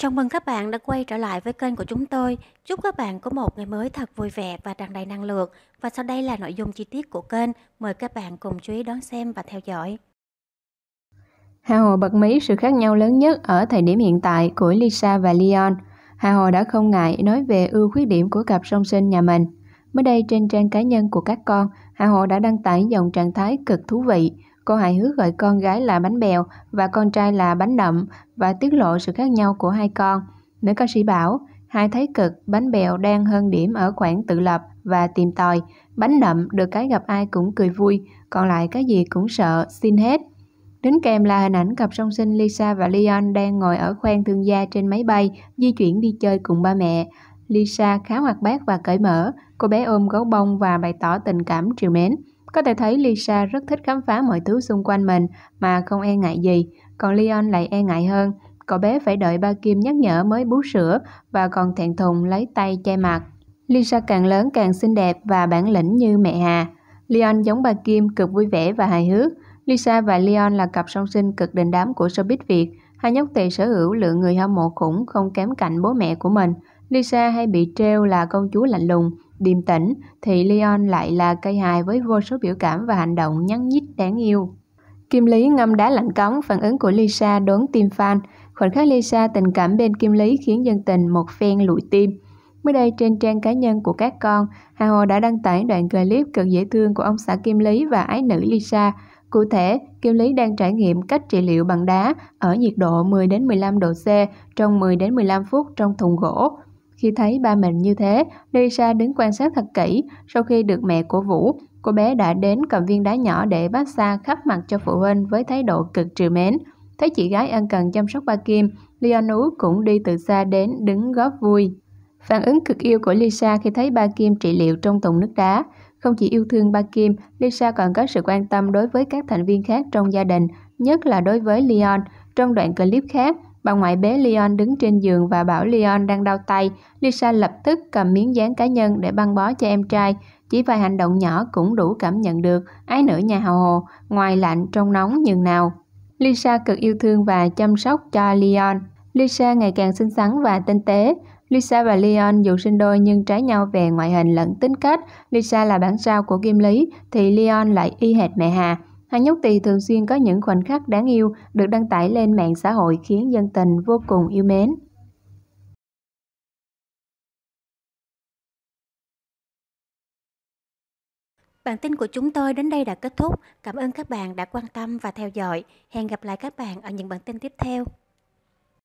Chào mừng các bạn đã quay trở lại với kênh của chúng tôi. Chúc các bạn có một ngày mới thật vui vẻ và tràn đầy năng lượng. Và sau đây là nội dung chi tiết của kênh. Mời các bạn cùng chú ý đón xem và theo dõi. Hà Hồ bật mí sự khác nhau lớn nhất ở thời điểm hiện tại của Lisa và Leon. Hà Hồ đã không ngại nói về ưu khuyết điểm của cặp song sinh nhà mình. Mới đây trên trang cá nhân của các con, Hà Hồ đã đăng tải dòng trạng thái cực thú vị Cô hài hước gọi con gái là bánh bèo và con trai là bánh đậm và tiết lộ sự khác nhau của hai con. Nữ ca sĩ bảo, hai thấy cực, bánh bèo đang hơn điểm ở khoảng tự lập và tìm tòi. Bánh đậm được cái gặp ai cũng cười vui, còn lại cái gì cũng sợ, xin hết. Đính kèm là hình ảnh cặp song sinh Lisa và Leon đang ngồi ở khoang thương gia trên máy bay, di chuyển đi chơi cùng ba mẹ. Lisa khá hoạt bát và cởi mở, cô bé ôm gấu bông và bày tỏ tình cảm triều mến. Có thể thấy Lisa rất thích khám phá mọi thứ xung quanh mình mà không e ngại gì, còn Leon lại e ngại hơn. Cậu bé phải đợi ba Kim nhắc nhở mới bú sữa và còn thẹn thùng lấy tay che mặt. Lisa càng lớn càng xinh đẹp và bản lĩnh như mẹ Hà. Leon giống Ba Kim cực vui vẻ và hài hước. Lisa và Leon là cặp song sinh cực đình đám của showbiz Việt. Hai nhóc tỳ sở hữu lượng người hâm mộ khủng không kém cạnh bố mẹ của mình. Lisa hay bị treo là công chúa lạnh lùng, Điềm tĩnh thì Leon lại là cây hài với vô số biểu cảm và hành động nhắn nhít đáng yêu. Kim Lý ngâm đá lạnh cống, phản ứng của Lisa đốn tim fan. Khoảnh khắc Lisa tình cảm bên Kim Lý khiến dân tình một phen lụi tim. Mới đây trên trang cá nhân của các con, Hà Hồ đã đăng tải đoạn clip cực dễ thương của ông xã Kim Lý và ái nữ Lisa. Cụ thể, Kim Lý đang trải nghiệm cách trị liệu bằng đá ở nhiệt độ 10 đến 15 độ C trong 10 đến 15 phút trong thùng gỗ. Khi thấy ba mình như thế, Lisa đứng quan sát thật kỹ. Sau khi được mẹ của Vũ, cô bé đã đến cầm viên đá nhỏ để massage khắp mặt cho phụ huynh với thái độ cực trừ mến. Thấy chị gái ân cần chăm sóc ba Kim, Leonu cũng đi từ xa đến đứng góp vui. Phản ứng cực yêu của Lisa khi thấy ba Kim trị liệu trong thùng nước đá. Không chỉ yêu thương ba Kim, Lisa còn có sự quan tâm đối với các thành viên khác trong gia đình, nhất là đối với Leon. Trong đoạn clip khác, Bà ngoại bé Leon đứng trên giường và bảo Leon đang đau tay. Lisa lập tức cầm miếng dán cá nhân để băng bó cho em trai. Chỉ vài hành động nhỏ cũng đủ cảm nhận được ái nữ nhà hào hồ, ngoài lạnh trong nóng nhường nào. Lisa cực yêu thương và chăm sóc cho Leon. Lisa ngày càng xinh xắn và tinh tế. Lisa và Leon dù sinh đôi nhưng trái nhau về ngoại hình lẫn tính cách. Lisa là bản sao của Kim Lý, thì Leon lại y hệt mẹ Hà. Hà Nhóc Tỳ thường xuyên có những khoảnh khắc đáng yêu được đăng tải lên mạng xã hội khiến dân tình vô cùng yêu mến. Bản tin của chúng tôi đến đây đã kết thúc. Cảm ơn các bạn đã quan tâm và theo dõi. Hẹn gặp lại các bạn ở những bản tin tiếp theo.